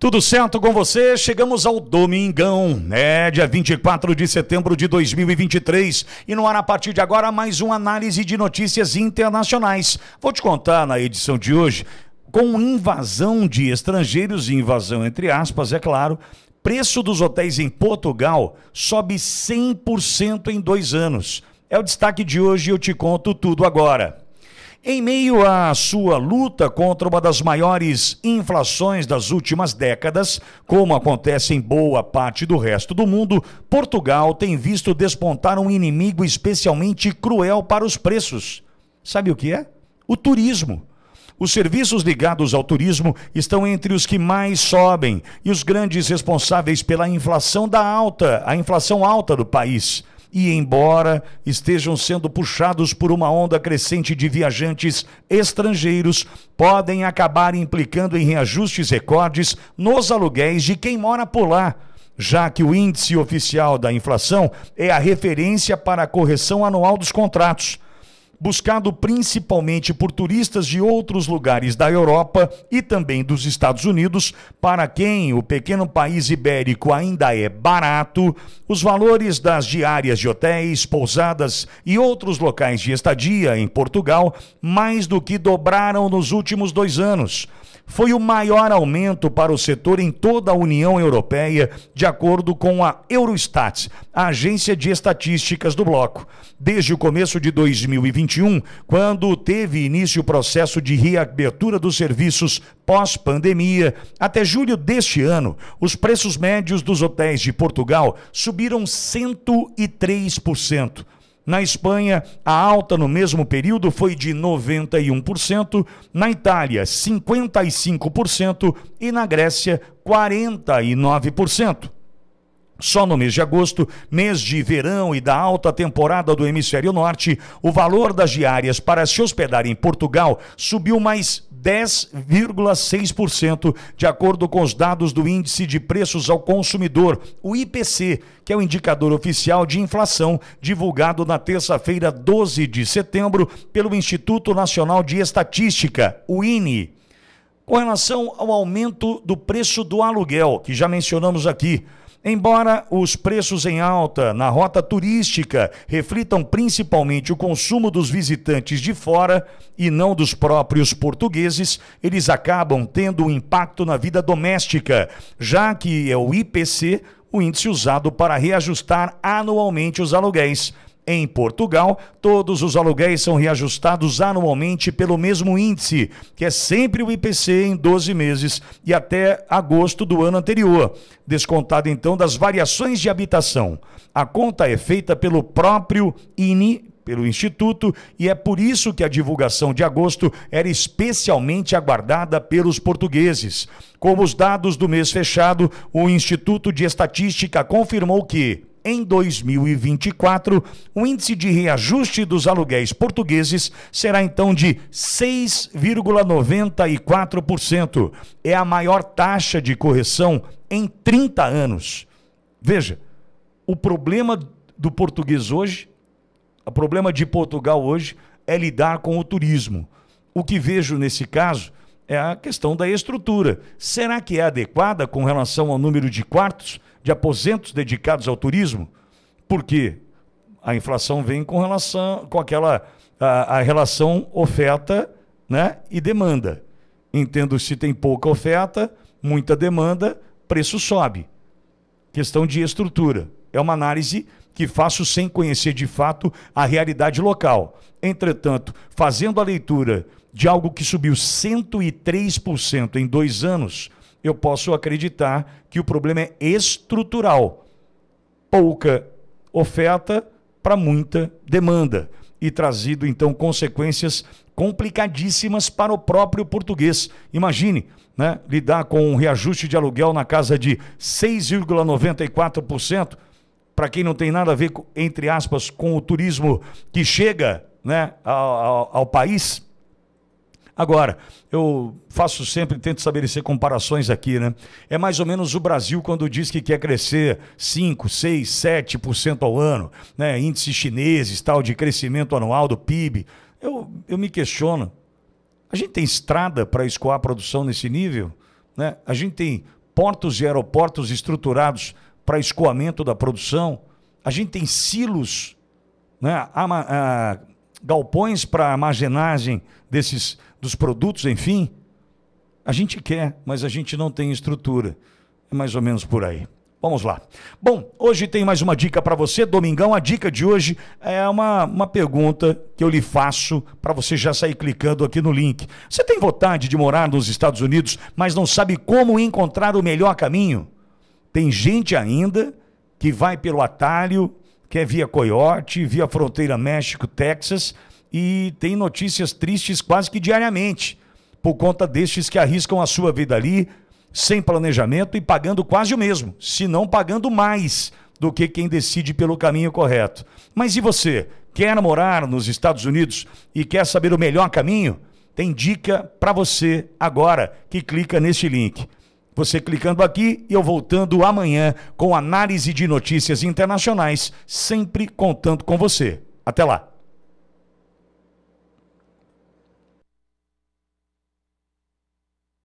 Tudo certo com você? Chegamos ao domingão, né? Dia 24 de setembro de 2023. E no ar, a partir de agora, mais uma análise de notícias internacionais. Vou te contar na edição de hoje. Com invasão de estrangeiros, e invasão entre aspas, é claro, preço dos hotéis em Portugal sobe 100% em dois anos. É o destaque de hoje e eu te conto tudo agora. Em meio à sua luta contra uma das maiores inflações das últimas décadas, como acontece em boa parte do resto do mundo, Portugal tem visto despontar um inimigo especialmente cruel para os preços. Sabe o que é? O turismo. Os serviços ligados ao turismo estão entre os que mais sobem e os grandes responsáveis pela inflação da alta, a inflação alta do país. E, embora estejam sendo puxados por uma onda crescente de viajantes estrangeiros, podem acabar implicando em reajustes recordes nos aluguéis de quem mora por lá já que o índice oficial da inflação é a referência para a correção anual dos contratos buscado principalmente por turistas de outros lugares da Europa e também dos Estados Unidos, para quem o pequeno país ibérico ainda é barato, os valores das diárias de hotéis, pousadas e outros locais de estadia em Portugal mais do que dobraram nos últimos dois anos foi o maior aumento para o setor em toda a União Europeia, de acordo com a Eurostat, a agência de estatísticas do bloco. Desde o começo de 2021, quando teve início o processo de reabertura dos serviços pós-pandemia, até julho deste ano, os preços médios dos hotéis de Portugal subiram 103%. Na Espanha, a alta no mesmo período foi de 91%, na Itália, 55% e na Grécia, 49%. Só no mês de agosto, mês de verão e da alta temporada do hemisfério norte, o valor das diárias para se hospedar em Portugal subiu mais 10,6%, de acordo com os dados do Índice de Preços ao Consumidor, o IPC, que é o indicador oficial de inflação, divulgado na terça-feira, 12 de setembro, pelo Instituto Nacional de Estatística, o INE. Com relação ao aumento do preço do aluguel, que já mencionamos aqui, Embora os preços em alta na rota turística reflitam principalmente o consumo dos visitantes de fora e não dos próprios portugueses, eles acabam tendo um impacto na vida doméstica, já que é o IPC o índice usado para reajustar anualmente os aluguéis. Em Portugal, todos os aluguéis são reajustados anualmente pelo mesmo índice, que é sempre o IPC em 12 meses e até agosto do ano anterior, descontado então das variações de habitação. A conta é feita pelo próprio INI pelo Instituto e é por isso que a divulgação de agosto era especialmente aguardada pelos portugueses. Como os dados do mês fechado, o Instituto de Estatística confirmou que, em 2024, o índice de reajuste dos aluguéis portugueses será então de 6,94%. É a maior taxa de correção em 30 anos. Veja, o problema do português hoje, o problema de Portugal hoje é lidar com o turismo. O que vejo nesse caso é a questão da estrutura. Será que é adequada com relação ao número de quartos? de aposentos dedicados ao turismo, porque a inflação vem com relação com aquela a, a relação oferta né, e demanda. Entendo se tem pouca oferta, muita demanda, preço sobe. Questão de estrutura. É uma análise que faço sem conhecer de fato a realidade local. Entretanto, fazendo a leitura de algo que subiu 103% em dois anos, eu posso acreditar que o problema é estrutural. Pouca oferta para muita demanda e trazido então consequências complicadíssimas para o próprio português. Imagine, né, lidar com um reajuste de aluguel na casa de 6,94% para quem não tem nada a ver entre aspas com o turismo que chega, né, ao, ao, ao país Agora, eu faço sempre, tento estabelecer comparações aqui, né? É mais ou menos o Brasil quando diz que quer crescer 5, 6, 7% ao ano, né? Índices chineses, tal, de crescimento anual do PIB. Eu, eu me questiono. A gente tem estrada para escoar a produção nesse nível? Né? A gente tem portos e aeroportos estruturados para escoamento da produção? A gente tem silos, né? A, a, ah, galpões para armazenagem desses dos produtos, enfim. A gente quer, mas a gente não tem estrutura. É mais ou menos por aí. Vamos lá. Bom, hoje tem mais uma dica para você, Domingão. A dica de hoje é uma, uma pergunta que eu lhe faço para você já sair clicando aqui no link. Você tem vontade de morar nos Estados Unidos, mas não sabe como encontrar o melhor caminho? Tem gente ainda que vai pelo atalho, que é via Coyote, via fronteira México-Texas, e tem notícias tristes quase que diariamente por conta destes que arriscam a sua vida ali sem planejamento e pagando quase o mesmo, se não pagando mais do que quem decide pelo caminho correto. Mas e você? Quer morar nos Estados Unidos e quer saber o melhor caminho? Tem dica para você agora que clica neste link. Você clicando aqui e eu voltando amanhã com análise de notícias internacionais, sempre contando com você. Até lá!